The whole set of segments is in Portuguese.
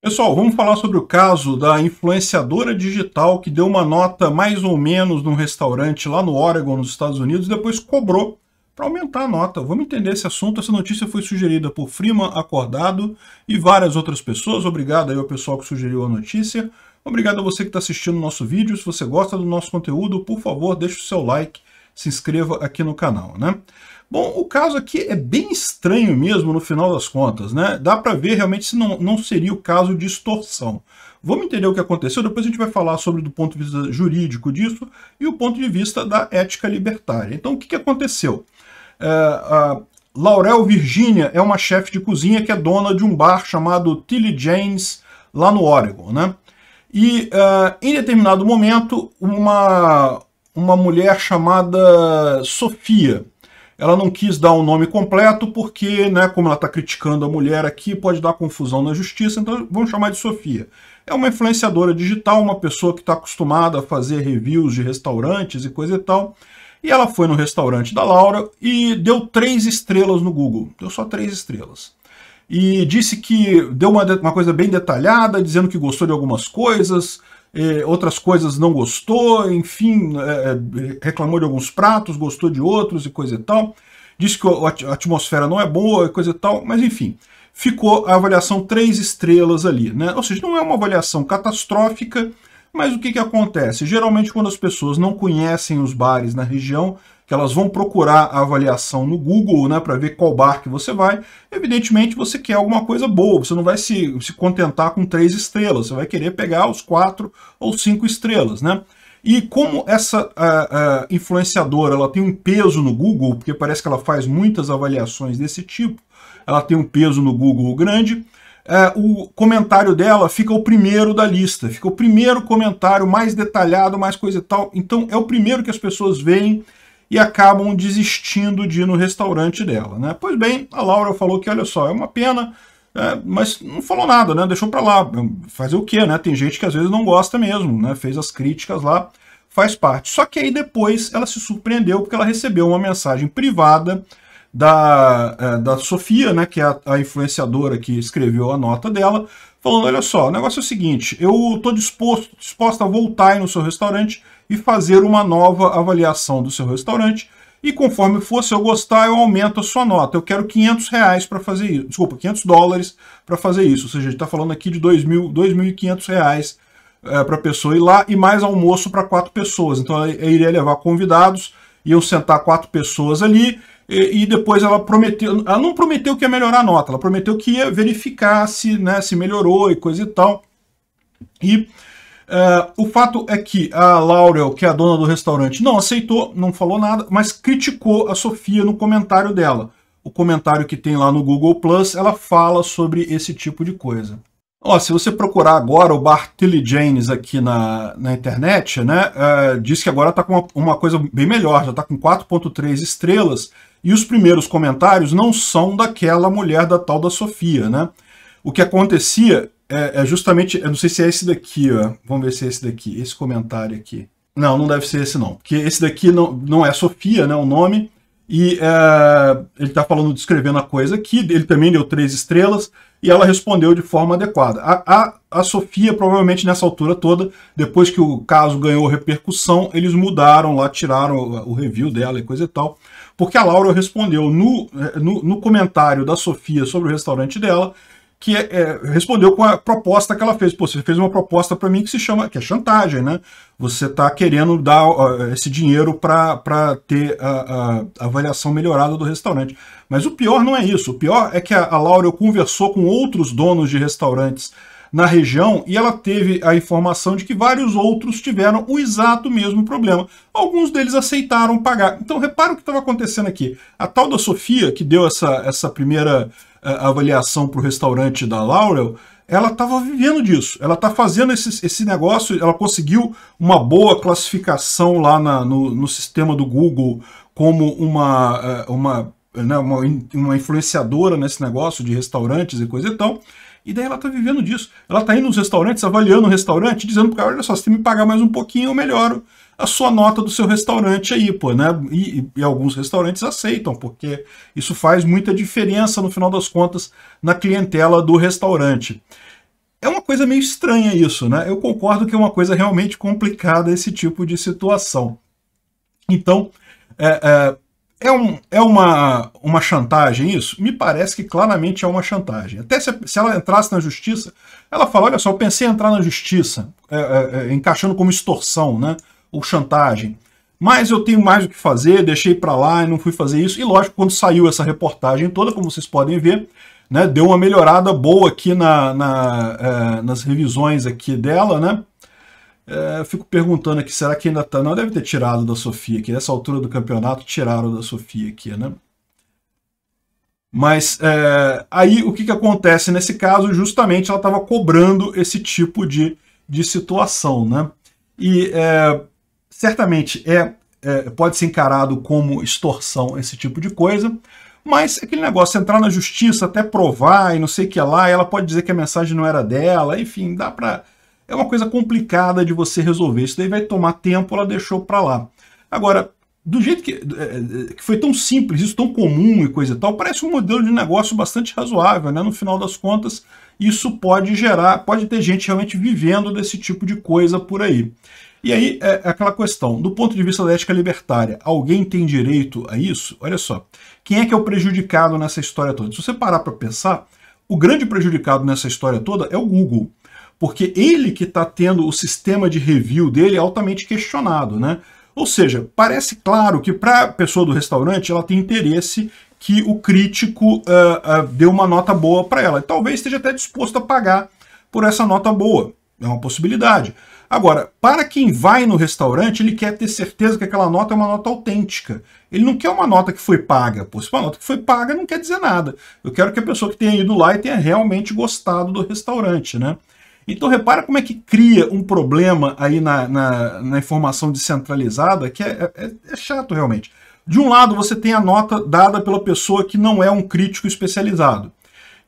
Pessoal, vamos falar sobre o caso da influenciadora digital que deu uma nota mais ou menos num restaurante lá no Oregon, nos Estados Unidos, e depois cobrou para aumentar a nota. Vamos entender esse assunto. Essa notícia foi sugerida por Frima Acordado e várias outras pessoas. Obrigado aí ao pessoal que sugeriu a notícia. Obrigado a você que está assistindo o nosso vídeo. Se você gosta do nosso conteúdo, por favor, deixe o seu like se inscreva aqui no canal, né? Bom, o caso aqui é bem estranho mesmo no final das contas, né? Dá para ver realmente se não, não seria o caso de extorsão. Vamos entender o que aconteceu, depois a gente vai falar sobre do ponto de vista jurídico disso e o ponto de vista da ética libertária. Então, o que, que aconteceu? É, a Laurel Virginia é uma chefe de cozinha que é dona de um bar chamado Tilly James, lá no Oregon, né? E uh, em determinado momento, uma, uma mulher chamada Sofia. Ela não quis dar o um nome completo porque, né, como ela está criticando a mulher aqui, pode dar confusão na justiça, então vamos chamar de Sofia. É uma influenciadora digital, uma pessoa que está acostumada a fazer reviews de restaurantes e coisa e tal. E ela foi no restaurante da Laura e deu três estrelas no Google. Deu só três estrelas. E disse que deu uma, uma coisa bem detalhada, dizendo que gostou de algumas coisas, é, outras coisas não gostou, enfim, é, é, reclamou de alguns pratos, gostou de outros e coisa e tal. Disse que a atmosfera não é boa e coisa e tal, mas enfim, ficou a avaliação três estrelas ali, né? Ou seja, não é uma avaliação catastrófica, mas o que, que acontece? Geralmente, quando as pessoas não conhecem os bares na região, que elas vão procurar a avaliação no Google, né, para ver qual bar que você vai. Evidentemente, você quer alguma coisa boa, você não vai se, se contentar com três estrelas, você vai querer pegar os quatro ou cinco estrelas, né? E como hum. essa influenciadora ela tem um peso no Google, porque parece que ela faz muitas avaliações desse tipo, ela tem um peso no Google grande, é, o comentário dela fica o primeiro da lista, fica o primeiro comentário mais detalhado, mais coisa e tal. Então é o primeiro que as pessoas veem e acabam desistindo de ir no restaurante dela. Né? Pois bem, a Laura falou que, olha só, é uma pena, é, mas não falou nada, né? deixou para lá. Fazer o quê? Né? Tem gente que às vezes não gosta mesmo, né? fez as críticas lá, faz parte. Só que aí depois ela se surpreendeu porque ela recebeu uma mensagem privada da, é, da Sofia, né, que é a, a influenciadora que escreveu a nota dela, falando: olha só, o negócio é o seguinte, eu estou disposto, disposto a voltar aí no seu restaurante e fazer uma nova avaliação do seu restaurante. E conforme for, se eu gostar, eu aumento a sua nota. Eu quero 500 reais para fazer isso. Desculpa, 500 dólares para fazer isso. Ou seja, a gente está falando aqui de 2.500 reais é, eh, para a pessoa ir lá e mais almoço para quatro pessoas. Então, eu iria levar convidados, iam sentar quatro pessoas ali e, e, depois ela prometeu, ela não prometeu que ia melhorar a nota, ela prometeu que ia verificar se, né, se melhorou e coisa e tal. E Uh, o fato é que a Laurel, que é a dona do restaurante, não aceitou, não falou nada, mas criticou a Sofia no comentário dela. O comentário que tem lá no Google Plus, ela fala sobre esse tipo de coisa. Ó, se você procurar agora o bar Tilly James aqui na, na internet, né, uh, diz que agora está com uma, uma, coisa bem melhor, já está com 4.3 estrelas, e os primeiros comentários não são daquela mulher da tal da Sofia, né? O que acontecia é, é justamente, eu não sei se é esse daqui, ó. vamos ver se é esse daqui, esse comentário aqui. Não, não deve ser esse não, porque esse daqui não, não é Sofia, né, o nome, e é, ele está falando, descrevendo a coisa aqui, ele também deu três estrelas, e ela respondeu de forma adequada. A, a, a Sofia, provavelmente nessa altura toda, depois que o caso ganhou repercussão, eles mudaram lá, tiraram o, o review dela e coisa e tal, porque a Laura respondeu no, é, no, no comentário da Sofia sobre o restaurante dela, que é, é, respondeu com a proposta que ela fez. Pô, você fez uma proposta para mim que se chama, que é chantagem, né? Você está querendo dar uh, esse dinheiro para ter a, a, avaliação melhorada do restaurante. Mas o pior não é isso. O pior é que a, a Laura conversou com outros donos de restaurantes na região e ela teve a informação de que vários outros tiveram o exato mesmo problema. Alguns deles aceitaram pagar. Então repara o que estava acontecendo aqui. A tal da Sofia, que deu essa, essa primeira eh, avaliação para o restaurante da Laurel, ela estava vivendo disso. Ela está fazendo esse, esse negócio, ela conseguiu uma boa classificação lá na, no, no sistema do Google como uma, eh, uma, né, uma, uma influenciadora nesse negócio de restaurantes e coisa e tal. E daí ela está vivendo disso. Ela está indo nos restaurantes, avaliando o restaurante, dizendo para cara, olha só, se você me pagar mais um pouquinho, eu melhoro a sua nota do seu restaurante aí, pô, né? E, e, alguns restaurantes aceitam, porque isso faz muita diferença, no final das contas, na clientela do restaurante. É uma coisa meio estranha isso, né? Eu concordo que é uma coisa realmente complicada esse tipo de situação. Então, é, é é, um, é uma, uma chantagem isso? Me parece que claramente é uma chantagem. Até se, se ela entrasse na justiça, ela fala: olha só, eu pensei em entrar na justiça, é, é, é encaixando como extorsão, né? Ou chantagem. Mas eu tenho mais o que fazer, deixei para lá e não fui fazer isso. E lógico, quando saiu essa reportagem toda, como vocês podem ver, né, deu uma melhorada boa aqui na, na é, nas revisões aqui dela, né? É, fico perguntando aqui, será que ainda tá? Não deve ter tirado da Sofia aqui. Nessa altura do campeonato, tiraram da Sofia aqui, né? Mas é, aí o que, que acontece nesse caso? Justamente ela estava cobrando esse tipo de, de situação, né? E é, certamente é, é, pode ser encarado como extorsão esse tipo de coisa, mas é aquele negócio, entrar na justiça até provar e não sei o que lá, ela pode dizer que a mensagem não era dela, enfim, dá para é uma coisa complicada de você resolver. Isso daí vai tomar tempo, ela deixou para lá. Agora, do jeito que, é, é, que, foi tão simples, isso tão comum e coisa e tal, parece um modelo de negócio bastante razoável, né? No final das contas, isso pode gerar, pode ter gente realmente vivendo desse tipo de coisa por aí. E aí, é, é aquela questão, do ponto de vista da ética libertária, alguém tem direito a isso? Olha só, quem é que é o prejudicado nessa história toda? Se você parar para pensar, o grande prejudicado nessa história toda é o Google porque ele que está tendo o sistema de review dele altamente questionado, né? Ou seja, parece claro que para a pessoa do restaurante ela tem interesse que o crítico uh, uh, dê uma nota boa para ela. talvez esteja até disposto a pagar por essa nota boa. É uma possibilidade. Agora, para quem vai no restaurante, ele quer ter certeza que aquela nota é uma nota autêntica. Ele não quer uma nota que foi paga. Pô, se uma nota que foi paga não quer dizer nada. Eu quero que a pessoa que tenha ido lá e tenha realmente gostado do restaurante, né? Então repara como é que cria um problema aí na, na, na informação descentralizada que é, é, é chato realmente. De um lado, você tem a nota dada pela pessoa que não é um crítico especializado.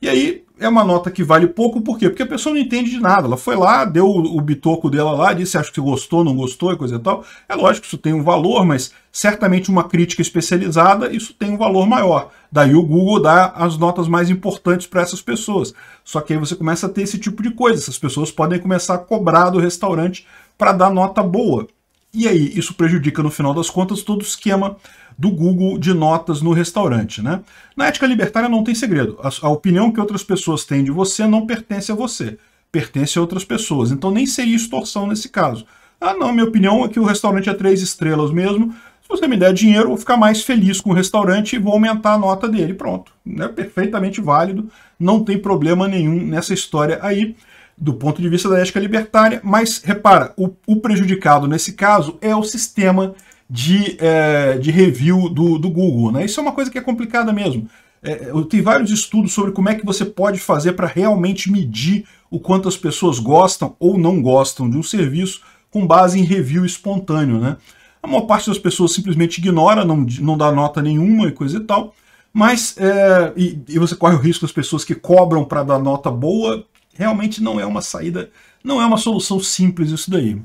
E aí, é uma nota que vale pouco, por quê? Porque a pessoa não entende de nada. Ela foi lá, deu o, bitoco dela lá, disse acho que gostou, não gostou e coisa e tal. É lógico que isso tem um valor, mas certamente uma crítica especializada, isso tem um valor maior. Daí o Google dá as notas mais importantes para essas pessoas. Só que aí você começa a ter esse tipo de coisa. Essas pessoas podem começar a cobrar do restaurante para dar nota boa. E aí, isso prejudica, no final das contas, todo o esquema do Google de notas no restaurante. Né? Na ética libertária não tem segredo. A, a opinião que outras pessoas têm de você não pertence a você, pertence a outras pessoas. Então nem seria extorsão nesse caso. Ah, não, minha opinião é que o restaurante é três estrelas mesmo. Se você me der dinheiro, eu vou ficar mais feliz com o restaurante e vou aumentar a nota dele. Pronto. É perfeitamente válido, não tem problema nenhum nessa história aí do ponto de vista da ética libertária, mas repara, o, o prejudicado nesse caso é o sistema de, é, de review do, do Google. Né? Isso é uma coisa que é complicada mesmo. É, é tem vários estudos sobre como é que você pode fazer para realmente medir o quanto as pessoas gostam ou não gostam de um serviço com base em review espontâneo. Né? A maior parte das pessoas simplesmente ignora, não, não dá nota nenhuma e coisa e tal, mas é, e, e, você corre o risco das pessoas que cobram para dar nota boa Realmente não é uma saída, não é uma solução simples isso daí.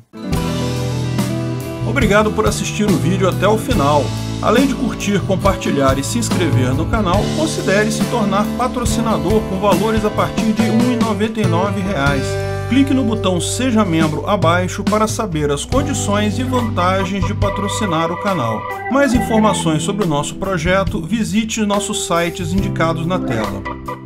Obrigado por assistir o vídeo até o final. Além de curtir, compartilhar e se inscrever no canal, considere se tornar patrocinador com valores a partir de R$ 1,99 clique no botão Seja Membro abaixo para saber as condições e vantagens de patrocinar o canal. Mais informações sobre o nosso projeto, visite nossos sites indicados na tela.